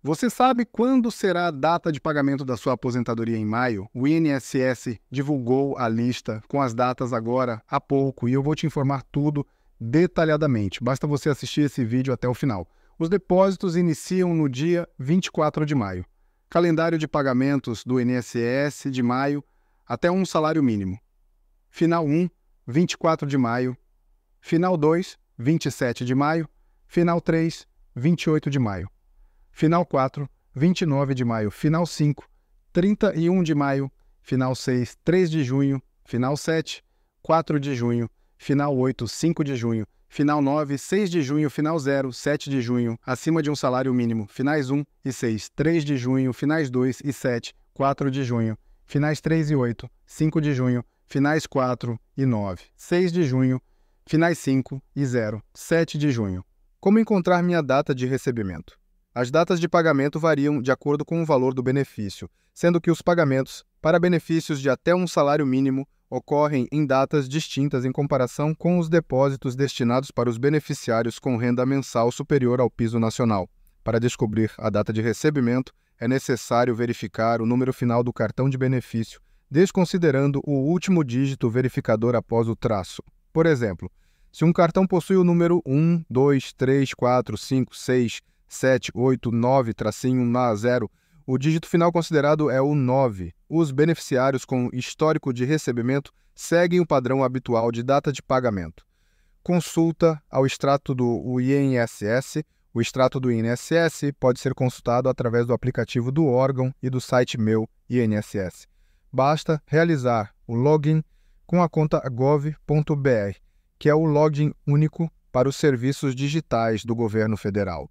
Você sabe quando será a data de pagamento da sua aposentadoria em maio? O INSS divulgou a lista com as datas agora há pouco e eu vou te informar tudo detalhadamente. Basta você assistir esse vídeo até o final. Os depósitos iniciam no dia 24 de maio. Calendário de pagamentos do INSS de maio até um salário mínimo. Final 1, 24 de maio. Final 2, 27 de maio. Final 3, 28 de maio final 4, 29 de maio, final 5, 31 de maio, final 6, 3 de junho, final 7, 4 de junho, final 8, 5 de junho, final 9, 6 de junho, final 0, 7 de junho, acima de um salário mínimo, finais 1 e 6, 3 de junho, finais 2 e 7, 4 de junho, finais 3 e 8, 5 de junho, finais 4 e 9, 6 de junho, finais 5 e 0, 7 de junho. Como encontrar minha data de recebimento? As datas de pagamento variam de acordo com o valor do benefício, sendo que os pagamentos para benefícios de até um salário mínimo ocorrem em datas distintas em comparação com os depósitos destinados para os beneficiários com renda mensal superior ao piso nacional. Para descobrir a data de recebimento, é necessário verificar o número final do cartão de benefício, desconsiderando o último dígito verificador após o traço. Por exemplo, se um cartão possui o número 1, 2, 3, 4, 5, 6, 789 tracinho 60. O dígito final considerado é o 9. Os beneficiários com histórico de recebimento seguem o padrão habitual de data de pagamento. Consulta ao extrato do INSS. O extrato do INSS pode ser consultado através do aplicativo do órgão e do site Meu INSS. Basta realizar o login com a conta gov.br, que é o login único para os serviços digitais do governo federal.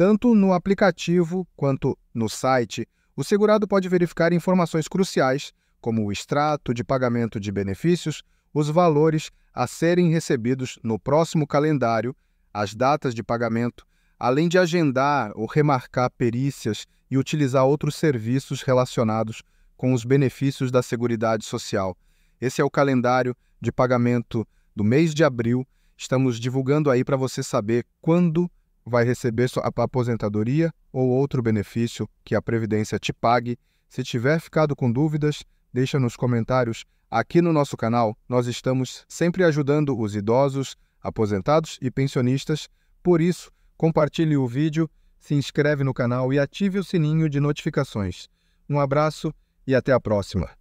Tanto no aplicativo quanto no site, o segurado pode verificar informações cruciais, como o extrato de pagamento de benefícios, os valores a serem recebidos no próximo calendário, as datas de pagamento, além de agendar ou remarcar perícias e utilizar outros serviços relacionados com os benefícios da Seguridade Social. Esse é o calendário de pagamento do mês de abril. Estamos divulgando aí para você saber quando vai receber a aposentadoria ou outro benefício que a Previdência te pague. Se tiver ficado com dúvidas, deixa nos comentários. Aqui no nosso canal, nós estamos sempre ajudando os idosos, aposentados e pensionistas. Por isso, compartilhe o vídeo, se inscreve no canal e ative o sininho de notificações. Um abraço e até a próxima!